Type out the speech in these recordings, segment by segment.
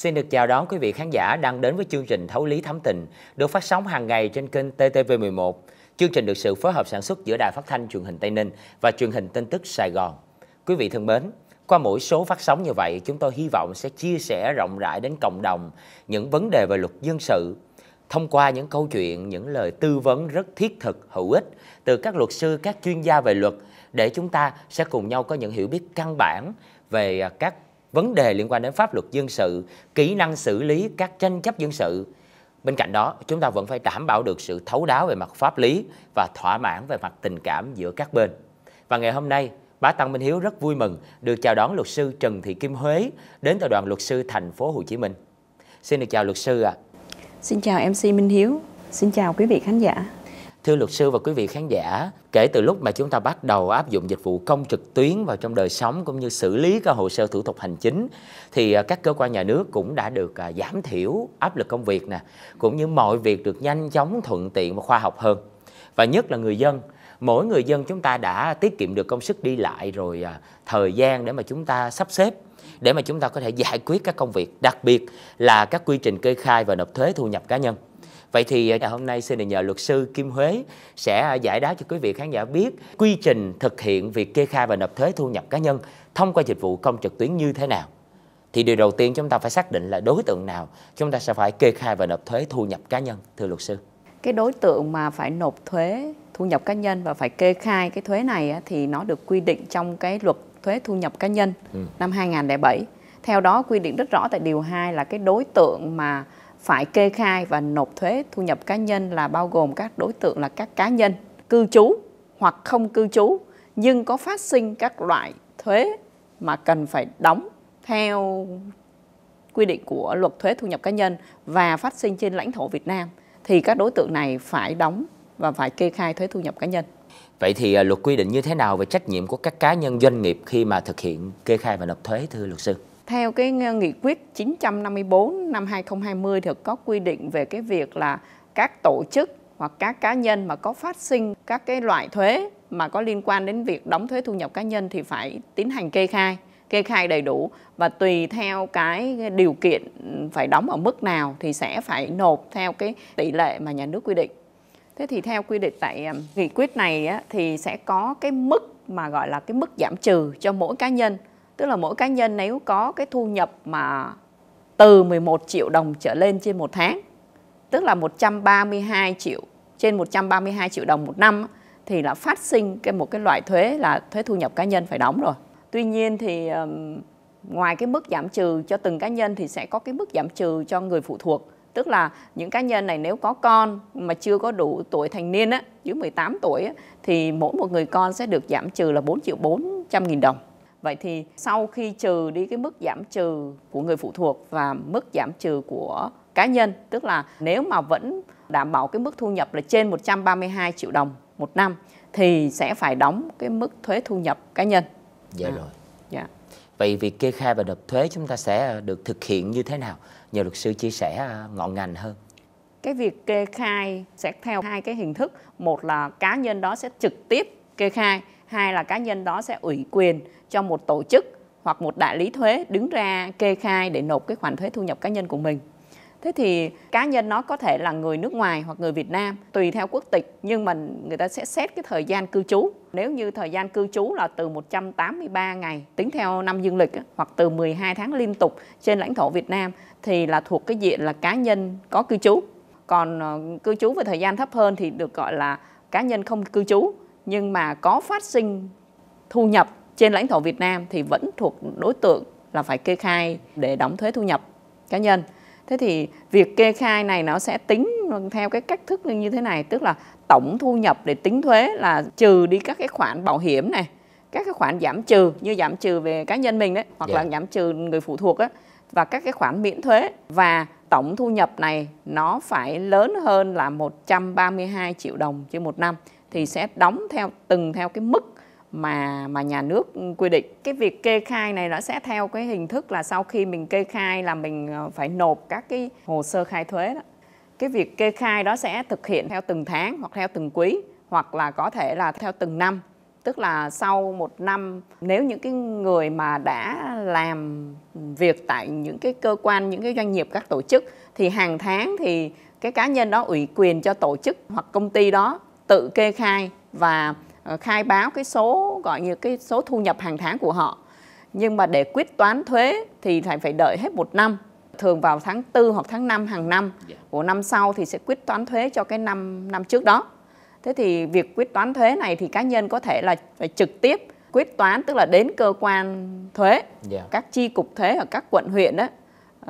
Xin được chào đón quý vị khán giả đang đến với chương trình Thấu Lý thấm Tình được phát sóng hàng ngày trên kênh TTV11. Chương trình được sự phối hợp sản xuất giữa Đài Phát thanh Truyền hình Tây Ninh và Truyền hình Tin tức Sài Gòn. Quý vị thân mến, qua mỗi số phát sóng như vậy, chúng tôi hy vọng sẽ chia sẻ rộng rãi đến cộng đồng những vấn đề về luật dân sự thông qua những câu chuyện, những lời tư vấn rất thiết thực, hữu ích từ các luật sư, các chuyên gia về luật để chúng ta sẽ cùng nhau có những hiểu biết căn bản về à, các vấn đề liên quan đến pháp luật dân sự, kỹ năng xử lý các tranh chấp dân sự. Bên cạnh đó, chúng ta vẫn phải đảm bảo được sự thấu đáo về mặt pháp lý và thỏa mãn về mặt tình cảm giữa các bên. Và ngày hôm nay, Bá Tăng Minh Hiếu rất vui mừng được chào đón luật sư Trần Thị Kim Huế đến từ đoàn luật sư thành phố Hồ Chí Minh. Xin được chào luật sư ạ. À. Xin chào MC Minh Hiếu, xin chào quý vị khán giả. Thưa luật sư và quý vị khán giả, kể từ lúc mà chúng ta bắt đầu áp dụng dịch vụ công trực tuyến vào trong đời sống cũng như xử lý các hồ sơ thủ tục hành chính thì à, các cơ quan nhà nước cũng đã được à, giảm thiểu áp lực công việc nè, cũng như mọi việc được nhanh chóng, thuận tiện và khoa học hơn. Và nhất là người dân mỗi người dân chúng ta đã tiết kiệm được công sức đi lại rồi à, thời gian để mà chúng ta sắp xếp để mà chúng ta có thể giải quyết các công việc đặc biệt là các quy trình kê khai và nộp thuế thu nhập cá nhân Vậy thì à, hôm nay xin được nhờ luật sư Kim Huế sẽ à, giải đáp cho quý vị khán giả biết quy trình thực hiện việc kê khai và nộp thuế thu nhập cá nhân thông qua dịch vụ công trực tuyến như thế nào. Thì điều đầu tiên chúng ta phải xác định là đối tượng nào chúng ta sẽ phải kê khai và nộp thuế thu nhập cá nhân thưa luật sư. Cái đối tượng mà phải nộp thuế thu nhập cá nhân và phải kê khai cái thuế này thì nó được quy định trong cái luật thuế thu nhập cá nhân ừ. năm 2007. Theo đó quy định rất rõ tại điều 2 là cái đối tượng mà phải kê khai và nộp thuế thu nhập cá nhân là bao gồm các đối tượng là các cá nhân cư trú hoặc không cư trú nhưng có phát sinh các loại thuế mà cần phải đóng theo quy định của luật thuế thu nhập cá nhân và phát sinh trên lãnh thổ Việt Nam thì các đối tượng này phải đóng và phải kê khai thuế thu nhập cá nhân. Vậy thì à, luật quy định như thế nào về trách nhiệm của các cá nhân doanh nghiệp khi mà thực hiện kê khai và nộp thuế thưa luật sư? theo cái nghị quyết 954 năm 2020 thì có quy định về cái việc là các tổ chức hoặc các cá nhân mà có phát sinh các cái loại thuế mà có liên quan đến việc đóng thuế thu nhập cá nhân thì phải tiến hành kê khai kê khai đầy đủ và tùy theo cái điều kiện phải đóng ở mức nào thì sẽ phải nộp theo cái tỷ lệ mà nhà nước quy định. Thế thì theo quy định tại um, nghị quyết này thì sẽ có cái mức mà gọi là cái mức giảm trừ cho mỗi cá nhân tức là mỗi cá nhân nếu có cái thu nhập mà từ 11 triệu đồng trở lên trên một tháng tức là 132 triệu trên 132 triệu đồng một năm thì là phát sinh cái một cái loại thuế là thuế thu nhập cá nhân phải đóng rồi. Tuy nhiên thì ngoài cái mức giảm trừ cho từng cá nhân thì sẽ có cái mức giảm trừ cho người phụ thuộc. Tức là những cá nhân này nếu có con mà chưa có đủ tuổi thành niên á, dưới 18 tuổi á, thì mỗi một người con sẽ được giảm trừ là 4 triệu 400 nghìn đồng. Vậy thì sau khi trừ đi cái mức giảm trừ của người phụ thuộc và mức giảm trừ của cá nhân, tức là nếu mà vẫn đảm bảo cái mức thu nhập là trên 132 triệu đồng một năm thì sẽ phải đóng cái mức thuế thu nhập cá nhân. Dạ à. rồi. Dạ. Vậy việc kê khai và nộp thuế chúng ta sẽ ờ, được thực hiện như thế nào? Nhờ luật sư chia sẻ ờ, ngọn ngành hơn. Cái việc kê khai sẽ theo hai cái hình thức, một là cá nhân đó sẽ trực tiếp kê khai hai là cá nhân đó sẽ ủy quyền cho một tổ chức hoặc một đại lý thuế đứng ra kê khai để nộp cái khoản thuế thu nhập cá nhân của mình thế thì cá nhân nó có thể là người nước ngoài hoặc người Việt Nam tùy theo quốc tịch nhưng mà người ta sẽ xét cái thời gian cư trú nếu như thời gian cư trú là từ 183 ngày tính theo năm dương lịch hoặc từ 12 tháng liên tục trên lãnh thổ Việt Nam thì là thuộc cái diện là cá nhân có cư trú còn ờ, cư trú với thời gian thấp hơn thì được gọi là cá nhân không cư trú nhưng mà có phát sinh thu nhập trên lãnh thổ Việt Nam thì vẫn thuộc đối tượng là phải kê khai để đóng thuế thu nhập cá nhân. Thế thì việc kê khai này nó sẽ tính theo cái cách thức như thế này, tức là tổng thu nhập để tính thuế là trừ đi các cái khoản bảo hiểm này, các cái khoản giảm trừ như giảm trừ về cá nhân mình đấy, hoặc yeah. là dạ. giảm trừ người phụ thuộc á và các cái khoản miễn thuế và tổng thu nhập này nó phải lớn hơn là 132 triệu đồng trên một năm thì sẽ đóng theo từng theo cái mức mà mà nhà nước quy định. Cái việc kê khai này nó sẽ theo cái hình thức là sau khi mình kê khai là mình ờ, phải nộp các cái hồ sơ khai thuế đó. Cái việc kê khai đó sẽ thực hiện theo từng tháng hoặc theo từng quý hoặc là có thể là theo từng năm. Tức là sau một năm nếu những cái người mà đã làm việc tại những cái cơ quan, những cái doanh nghiệp, các tổ chức thì hàng tháng thì cái cá nhân đó ủy quyền cho tổ chức hoặc công ty đó tự kê khai và ờ, khai báo cái số gọi như cái số thu nhập hàng tháng của họ. Nhưng mà để quyết toán thuế thì phải phải đợi hết một năm. Thường vào tháng 4 hoặc tháng 5 hàng năm dạ. của năm sau thì sẽ quyết toán thuế cho cái năm năm trước đó. Thế thì việc quyết toán thuế này thì cá nhân có thể là phải trực tiếp quyết toán tức là đến cơ quan thuế, yeah. Dạ. các chi cục thuế ở các quận huyện đó,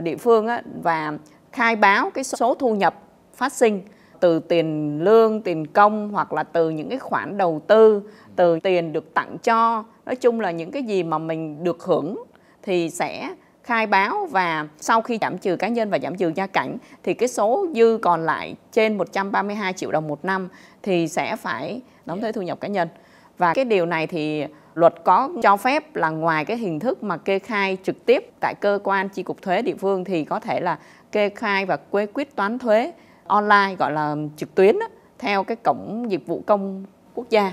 địa phương đó, và khai báo cái số thu nhập phát sinh từ tiền lương tiền công hoặc là từ những cái khoản đầu tư từ tiền được tặng cho nói chung là những cái gì mà mình được hưởng thì sẽ khai báo và sau khi giảm trừ cá nhân và giảm trừ gia cảnh thì cái số dư còn lại trên 132 triệu đồng một năm thì sẽ phải đóng thuế thu nhập cá nhân. Và cái điều này thì luật có cho phép là ngoài cái hình thức mà kê khai trực tiếp tại cơ quan chi cục thuế địa phương thì có thể là kê khai và quê quyết toán thuế online gọi là trực tuyến đó, theo cái cổng dịch vụ công quốc gia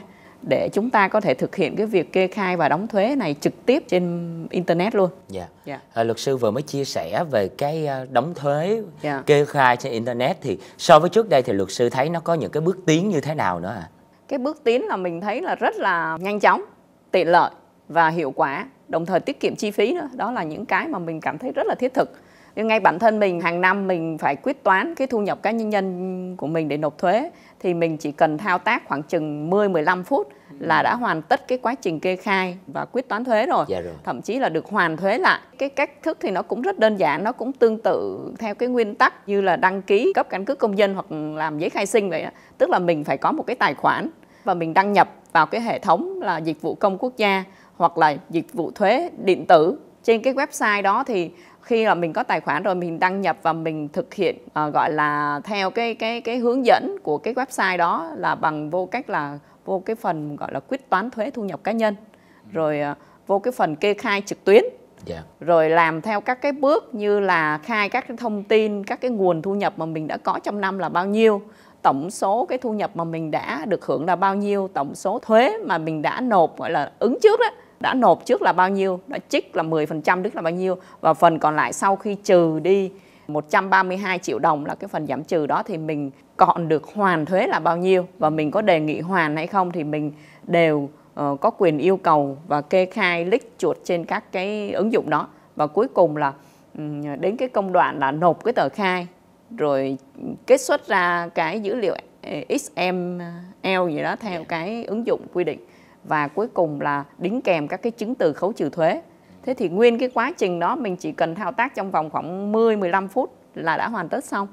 để chúng ta có thể thực hiện cái việc kê khai và đóng thuế này trực tiếp trên internet luôn. Dạ. dạ. À, luật sư vừa mới chia sẻ về cái à, đóng thuế dạ. kê khai trên internet thì so với trước đây thì luật sư thấy nó có những cái bước tiến như thế nào nữa ạ? À? Cái bước tiến là mình thấy là rất là nhanh chóng, tiện lợi và hiệu quả, đồng thời tiết kiệm chi phí nữa. Đó là những cái mà mình cảm thấy rất là thiết thực nhưng ngay bản thân mình hàng năm mình phải quyết toán cái thu nhập cá nhân nhân của mình để nộp thuế thì mình chỉ cần thao tác khoảng chừng 10 15 phút là đã hoàn tất cái quá trình kê khai và quyết toán thuế rồi. Dạ rồi. Thậm chí là được hoàn thuế lại. Cái cách thức thì nó cũng rất đơn giản, nó cũng tương tự theo cái nguyên tắc như là đăng ký cấp căn cước công dân hoặc làm giấy khai sinh vậy đó. Tức là mình phải có một cái tài khoản và mình đăng nhập vào cái hệ thống là dịch vụ công quốc gia hoặc là dịch vụ thuế điện tử trên cái website đó thì khi là mình có tài khoản rồi mình đăng nhập và mình thực hiện uh, gọi là theo cái cái cái hướng dẫn của cái website đó là bằng vô cách là vô cái phần gọi là quyết toán thuế thu nhập cá nhân ừ. rồi uh, vô cái phần kê khai trực tuyến yeah. Dạ. rồi làm theo các cái bước như là khai các cái thông tin các cái nguồn thu nhập mà mình đã có trong năm là bao nhiêu tổng số cái thu nhập mà mình đã được hưởng là bao nhiêu tổng số thuế mà mình đã nộp gọi là ứng trước đó đã nộp trước là bao nhiêu, đã trích là 10% tức là bao nhiêu và phần còn lại sau khi trừ đi 132 triệu đồng là cái phần giảm trừ đó thì mình còn được hoàn thuế là bao nhiêu và mình có đề nghị hoàn hay không thì mình đều uh, có quyền yêu cầu và kê khai lích chuột trên các cái ứng dụng đó và cuối cùng là đến cái công đoạn là nộp cái tờ khai rồi kết xuất ra cái dữ liệu XML gì đó theo dạ. cái ứng dụng quy định và cuối cùng là đính kèm các cái chứng từ khấu trừ thuế. Thế thì nguyên cái quá trình đó mình chỉ cần thao tác trong vòng khoảng 10 15 phút là đã hoàn tất xong.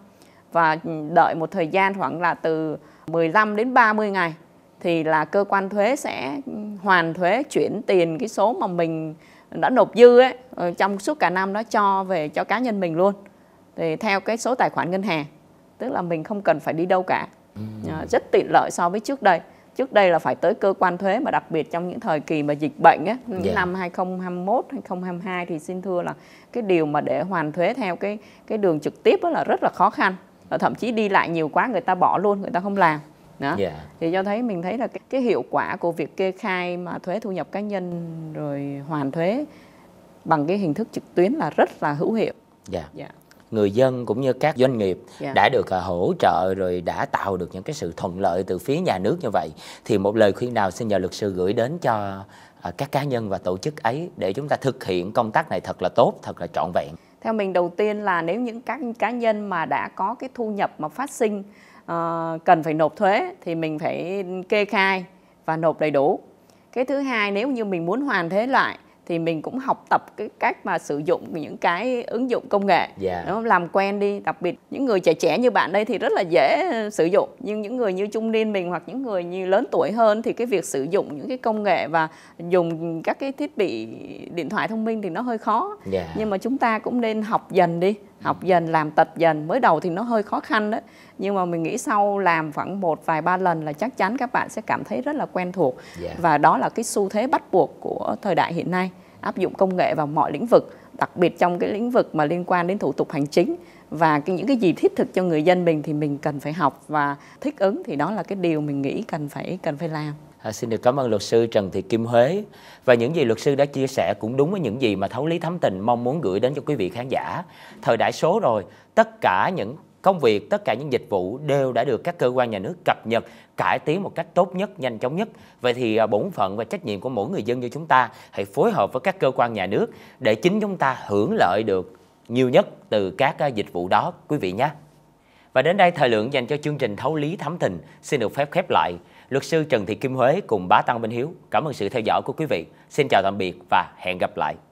Và đợi một thời gian khoảng là từ 15 đến 30 ngày thì là cơ quan thuế sẽ ừ, hoàn thuế chuyển tiền cái số mà mình đã nộp dư ấy ờ, trong suốt cả năm đó cho về cho cá nhân mình luôn. Thì theo cái số tài khoản ngân hàng, tức là mình không cần phải đi đâu cả. Ừ. Ờ, rất tiện lợi so với trước đây trước đây là phải tới cơ quan thuế mà đặc biệt trong những thời kỳ mà dịch bệnh á dạ. những yeah. năm 2021 2022 thì xin thưa là cái điều mà để hoàn thuế theo cái cái đường trực tiếp là rất là khó khăn và thậm chí đi lại nhiều quá người ta bỏ luôn người ta không làm đó yeah. Dạ. thì cho thấy mình thấy là cái, cái hiệu quả của việc kê khai mà thuế thu nhập cá nhân rồi hoàn thuế bằng cái hình thức trực tuyến là rất là hữu hiệu. Dạ. Yeah. Dạ. Yeah người dân cũng như các doanh nghiệp yeah. Dạ. đã được à, hỗ trợ rồi đã tạo được những cái sự thuận lợi từ phía nhà nước như vậy thì một lời khuyên nào xin nhờ luật sư gửi đến cho à, các cá nhân và tổ chức ấy để chúng ta thực hiện công tác này thật là tốt, thật là trọn vẹn. Theo mình đầu tiên là nếu những các cá nhân mà đã có cái thu nhập mà phát sinh uh, cần phải nộp thuế thì mình phải kê khai và nộp đầy đủ. Cái thứ hai nếu như mình muốn hoàn thuế lại thì mình cũng học tập cái cách mà sử dụng những cái ứng dụng công nghệ yeah. Dạ. đúng không? làm quen đi đặc biệt những người trẻ trẻ như bạn đây thì rất là dễ ờ, sử dụng nhưng những người như trung niên mình hoặc những người như lớn tuổi hơn thì cái việc sử dụng những cái công nghệ và dùng các cái thiết bị điện thoại thông minh thì nó hơi khó yeah. Dạ. nhưng mà chúng ta cũng nên học dần đi học dần làm tật dần mới đầu thì nó hơi khó khăn đó nhưng mà mình nghĩ sau làm khoảng một vài ba lần là chắc chắn các bạn sẽ cảm thấy rất là quen thuộc yeah. Dạ. và đó là cái xu thế bắt buộc của thời đại hiện nay áp dụng công nghệ vào mọi lĩnh vực đặc biệt trong cái lĩnh vực mà liên quan đến thủ tục hành chính và cái, những cái gì thiết thực cho người dân mình thì mình cần phải học và thích ứng thì đó là cái điều mình nghĩ cần phải cần phải làm À, xin được cảm ơn luật sư Trần Thị Kim Huế và những gì luật sư đã chia sẻ cũng đúng với những gì mà thấu lý thấm tình mong muốn gửi đến cho quý vị khán giả. Thời đại số rồi, tất cả những công việc, tất cả những dịch vụ đều đã được các cơ quan nhà nước cập nhật, cải tiến một cách tốt nhất, nhanh chóng nhất. Vậy thì à, bổn phận và trách nhiệm của mỗi người dân như chúng ta hãy phối hợp với các cơ quan nhà nước để chính chúng ta hưởng lợi được nhiều nhất từ các à, dịch vụ đó quý vị nhé. Và đến đây thời lượng dành cho chương trình Thấu lý thấm tình xin được phép khép lại. Luật sư Trần Thị Kim Huế cùng bá Tăng Minh Hiếu. Cảm ơn sự theo dõi của quý vị. Xin chào tạm biệt và hẹn gặp lại.